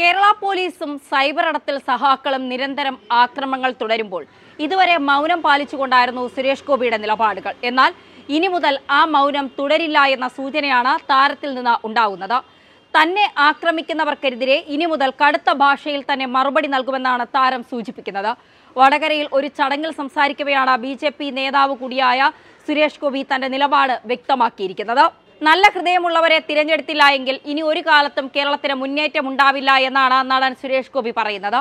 കേരള പോലീസും സൈബർ അടത്തിൽ സഹാക്കളും നിരന്തരം ആക്രമങ്ങൾ തുടരുമ്പോൾ ഇതുവരെ മൗനം പാലിച്ചുകൊണ്ടായിരുന്നു സുരേഷ് ഗോപിയുടെ നിലപാടുകൾ എന്നാൽ ഇനി മുതൽ ആ മൗനം തുടരില്ല എന്ന സൂചനയാണ് താരത്തിൽ നിന്ന് ഉണ്ടാകുന്നത് തന്നെ ആക്രമിക്കുന്നവർക്കെതിരെ ഇനി മുതൽ കടുത്ത ഭാഷയിൽ തന്നെ മറുപടി നൽകുമെന്നാണ് താരം സൂചിപ്പിക്കുന്നത് വടകരയിൽ ഒരു ചടങ്ങിൽ സംസാരിക്കവെയാണ് ബി നേതാവ് കൂടിയായ സുരേഷ് ഗോപി തന്റെ നിലപാട് വ്യക്തമാക്കിയിരിക്കുന്നത് നല്ല ഹൃദയമുള്ളവരെ തിരഞ്ഞെടുത്തില്ല എങ്കിൽ ഇനി ഒരു കാലത്തും കേരളത്തിന് മുന്നേറ്റം ഉണ്ടാവില്ല എന്നാണ് നടൻ സുരേഷ് ഗോപി പറയുന്നത്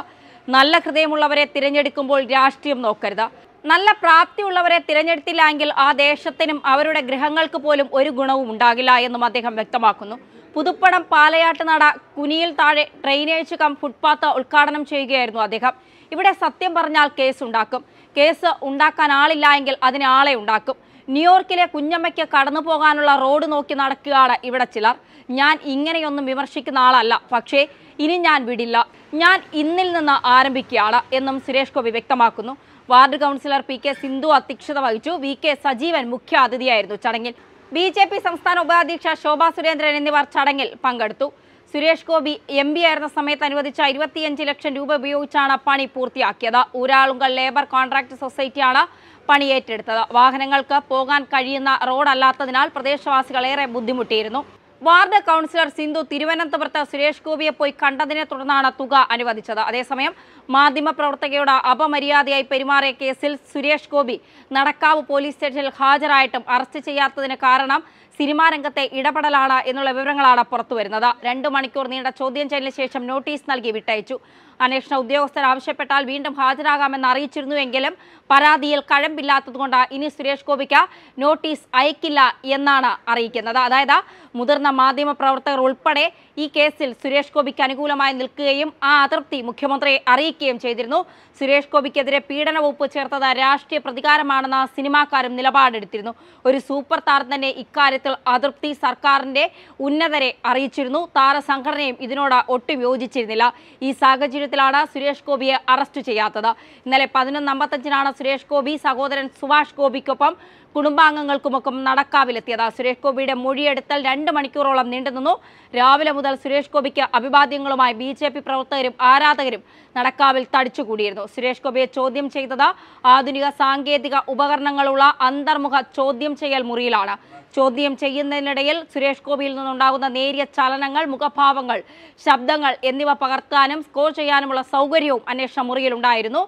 നല്ല ഹൃദയമുള്ളവരെ തിരഞ്ഞെടുക്കുമ്പോൾ രാഷ്ട്രീയം നോക്കരുത് നല്ല പ്രാപ്തിയുള്ളവരെ തിരഞ്ഞെടുത്തില്ല എങ്കിൽ ആ ദേശത്തിനും അവരുടെ ഗ്രഹങ്ങൾക്ക് പോലും ഒരു ഗുണവും ഉണ്ടാകില്ല എന്നും അദ്ദേഹം വ്യക്തമാക്കുന്നു പുതുപ്പണം പാലയാട്ട് നട കുനിയിൽ താഴെ ഡ്രെയിനേജ് കം ഫുട്പാത്ത് ഉദ്ഘാടനം ചെയ്യുകയായിരുന്നു അദ്ദേഹം ഇവിടെ സത്യം പറഞ്ഞാൽ കേസ് ഉണ്ടാക്കും കേസ് ഉണ്ടാക്കാൻ ആളില്ല എങ്കിൽ അതിന് ആളെ ഉണ്ടാക്കും ന്യൂയോർക്കിലെ കുഞ്ഞമ്മയ്ക്ക് കടന്നു പോകാനുള്ള റോഡ് നോക്കി നടക്കുകയാണ് ഇവിടെ ചിലർ ഞാൻ ഇങ്ങനെയൊന്നും വിമർശിക്കുന്ന ആളല്ല പക്ഷേ ഇനി ഞാൻ വിടില്ല ഞാൻ ഇന്നിൽ നിന്ന് ആരംഭിക്കുകയാണ് എന്നും സുരേഷ് ഗോപി വ്യക്തമാക്കുന്നു ward councillor P K Sindhu അധ്യക്ഷത വഹിച്ചു വി കെ സജീവൻ മുഖ്യ അതിഥിയായിരുന്നു ചടങ്ങിൽ ബി ജെ പി സംസ്ഥാന ഉപാധ്യക്ഷ ശോഭാ സുരേന്ദ്രൻ എന്നിവർ ചടങ്ങിൽ പങ്കെടുത്തു സുരേഷ് ഗോപി എം പി ആയിരുന്ന സമയത്ത് അനുവദിച്ച ഇരുപത്തിയഞ്ച് ലക്ഷം രൂപ ഉപയോഗിച്ചാണ് പണി പൂർത്തിയാക്കിയത് ഊരാളുങ്കൽ ലേബർ കോൺട്രാക്ട് സൊസൈറ്റിയാണ് പണി ഏറ്റെടുത്തത് വാഹനങ്ങൾക്ക് പോകാൻ കഴിയുന്ന റോഡല്ലാത്തതിനാൽ പ്രദേശവാസികൾ ഏറെ ബുദ്ധിമുട്ടിയിരുന്നു വാർഡ് കൗൺസിലർ സിന്ധു തിരുവനന്തപുരത്ത് സുരേഷ് ഗോപിയെ പോയി കണ്ടതിനെ തുടർന്നാണ് തുക അനുവദിച്ചത് അതേസമയം മാധ്യമപ്രവർത്തകയോട് അപമര്യാദയായി പെരുമാറിയ കേസിൽ സുരേഷ് ഗോപി നടക്കാവ് പോലീസ് സ്റ്റേഷനിൽ ഹാജരായിട്ടും അറസ്റ്റ് ചെയ്യാത്തതിന് കാരണം സിനിമാ രംഗത്തെ ഇടപെടലാണ് എന്നുള്ള വിവരങ്ങളാണ് പുറത്തു വരുന്നത് രണ്ടു മണിക്കൂർ നീണ്ട ചോദ്യം ചെയ്യലിന് ശേഷം നോട്ടീസ് നൽകി വിട്ടയച്ചു അന്വേഷണ ഉദ്യോഗസ്ഥർ ആവശ്യപ്പെട്ടാൽ വീണ്ടും ഹാജരാകാമെന്ന് അറിയിച്ചിരുന്നുവെങ്കിലും പരാതിയിൽ കഴമ്പില്ലാത്തതുകൊണ്ട് ഇനി സുരേഷ് ഗോപിക്ക് നോട്ടീസ് അയക്കില്ല എന്നാണ് അറിയിക്കുന്നത് അതായത് മുതിർന്ന മാധ്യമപ്രവർത്തകർ ഉൾപ്പെടെ ഈ കേസിൽ സുരേഷ് ഗോപിക്ക് അനുകൂലമായി നിൽക്കുകയും ആ അതൃപ്തി മുഖ്യമന്ത്രിയെ അറിയിക്കുകയും ചെയ്തിരുന്നു സുരേഷ് ഗോപിക്കെതിരെ പീഡന വകുപ്പ് ചേർത്തത് രാഷ്ട്രീയ പ്രതികാരമാണെന്ന് സിനിമാക്കാരും നിലപാടെടുത്തിരുന്നു ഒരു സൂപ്പർ താരം തന്നെ ഇക്കാര്യത്തിൽ കാര്യത്തിൽ അതൃപ്തി സർക്കാരിന്റെ ഉന്നതരെ അറിയിച്ചിരുന്നു താരസംഘടനയും ഇതിനോട് ഒട്ടും യോജിച്ചിരുന്നില്ല ഈ സാഹചര്യത്തിലാണ് സുരേഷ് ഗോപിയെ അറസ്റ്റ് ചെയ്യാത്തത് ഇന്നലെ പതിനൊന്ന് അമ്പത്തഞ്ചിനാണ് സുരേഷ് ഗോപി സഹോദരൻ സുഭാഷ് ഗോപിക്കൊപ്പം കുടുംബാംഗങ്ങൾക്കുമൊക്കെ നടക്കാവിലെത്തിയത് സുരേഷ് ഗോപിയുടെ മൊഴിയെടുത്തൽ രണ്ട് മണിക്കൂറോളം നീണ്ടുനിന്നു രാവിലെ മുതൽ സുരേഷ് ഗോപിക്ക് അഭിവാദ്യങ്ങളുമായി ബി ജെ പി പ്രവർത്തകരും ആരാധകരും നടക്കാവിൽ തടിച്ചുകൂടിയിരുന്നു സുരേഷ് ഗോപിയെ ചോദ്യം ചെയ്തത് ആധുനിക സാങ്കേതിക ഉപകരണങ്ങളുള്ള അന്തർമുഖ ചോദ്യം ചെയ്യൽ മുറിയിലാണ് ചോദ്യം ചെയ്യുന്നതിനിടയിൽ സുരേഷ് ഗോപിയിൽ നിന്നുണ്ടാകുന്ന നേരിയ ചലനങ്ങൾ മുഖഭാവങ്ങൾ ശബ്ദങ്ങൾ എന്നിവ പകർത്താനും സ്കോർ ചെയ്യാനുമുള്ള സൗകര്യവും അന്വേഷണ മുറിയിലുണ്ടായിരുന്നു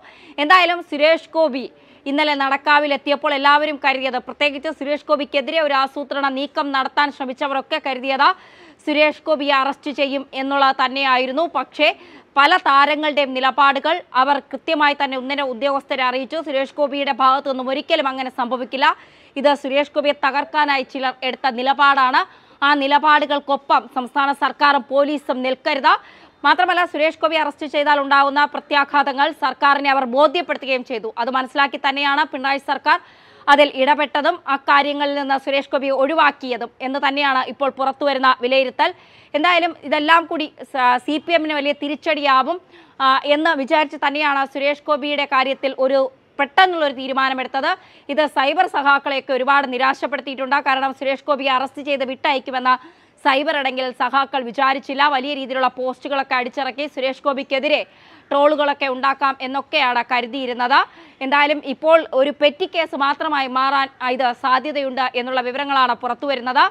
എന്തായാലും സുരേഷ് ഗോപി ഇന്നലെ നടക്കാവിലെത്തിയപ്പോൾ എല്ലാവരും കരുതിയത് പ്രത്യേകിച്ച് സുരേഷ് ഗോപിക്കെതിരെ ഒരു ആസൂത്രണ നീക്കം നടത്താൻ ശ്രമിച്ചവരൊക്കെ കരുതിയത് സുരേഷ് ഗോപിയെ അറസ്റ്റ് ചെയ്യും എന്നുള്ളത് തന്നെയായിരുന്നു പക്ഷേ പല താരങ്ങളുടെയും നിലപാടുകൾ അവർ കൃത്യമായി തന്നെ ഉന്നത ഉദ്യോഗസ്ഥരെ അറിയിച്ചു സുരേഷ് ഗോപിയുടെ ഭാഗത്തു നിന്നും ഒരിക്കലും അങ്ങനെ സംഭവിക്കില്ല ഇത് സുരേഷ് ഗോപിയെ തകർക്കാനായി ചിലർ എടുത്ത നിലപാടാണ് ആ നിലപാടുകൾക്കൊപ്പം സംസ്ഥാന സർക്കാരും പോലീസും നിൽക്കരുത് മാത്രമല്ല സുരേഷ് ഗോപി അറസ്റ്റ് ചെയ്താൽ ഉണ്ടാകുന്ന പ്രത്യാഘാതങ്ങൾ സർക്കാരിനെ അവർ ബോധ്യപ്പെടുത്തുകയും ചെയ്തു അത് മനസ്സിലാക്കി തന്നെയാണ് പിണറായി സർക്കാർ അതിൽ ഇടപെട്ടതും അക്കാര്യങ്ങളിൽ നിന്ന് സുരേഷ് ഗോപി ഒഴിവാക്കിയതും എന്ന് തന്നെയാണ് ഇപ്പോൾ പുറത്തുവരുന്ന വിലയിരുത്തൽ എന്തായാലും ഇതെല്ലാം കൂടി സി പി എമ്മിന് വലിയ തിരിച്ചടിയാവും എന്ന് വിചാരിച്ച് തന്നെയാണ് സുരേഷ് ഗോപിയുടെ കാര്യത്തിൽ ഒരു പെട്ടെന്നുള്ളൊരു തീരുമാനമെടുത്തത് ഇത് സൈബർ സഖാക്കളെയൊക്കെ ഒരുപാട് നിരാശപ്പെടുത്തിയിട്ടുണ്ട് കാരണം സുരേഷ് ഗോപിയെ അറസ്റ്റ് ചെയ്ത് വിട്ടയക്കുമെന്ന സൈബർ അടങ്കിൽ സഹാക്കൾ വിചാരിച്ചില്ല വലിയ രീതിയിലുള്ള പോസ്റ്റുകളൊക്കെ അടിച്ചിറക്കി സുരേഷ് ഗോപിക്കെതിരെ ട്രോളുകളൊക്കെ ഉണ്ടാക്കാം എന്നൊക്കെയാണ് കരുതിയിരുന്നത് എന്തായാലും ഇപ്പോൾ ഒരു പെറ്റി കേസ് മാത്രമായി മാറാൻ ഇത് സാധ്യതയുണ്ട് എന്നുള്ള വിവരങ്ങളാണ് പുറത്തു വരുന്നത്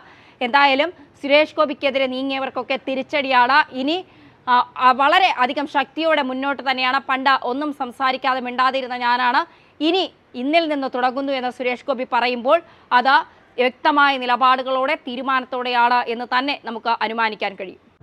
എന്തായാലും സുരേഷ് ഗോപിക്കെതിരെ നീങ്ങിയവർക്കൊക്കെ തിരിച്ചടിയാണ് ഇനി വളരെ അധികം ശക്തിയോടെ മുന്നോട്ട് തന്നെയാണ് പണ്ട് ഒന്നും സംസാരിക്കാതെ മിണ്ടാതിരുന്ന ഞാനാണ് ഇനി ഇന്നിൽ നിന്ന് തുടങ്ങുന്നു എന്ന് സുരേഷ് ഗോപി പറയുമ്പോൾ അത് വ്യക്തമായ നിലപാടുകളോടെ തീരുമാനത്തോടെയാണ് എന്ന് തന്നെ നമുക്ക് അനുമാനിക്കാൻ കഴിയും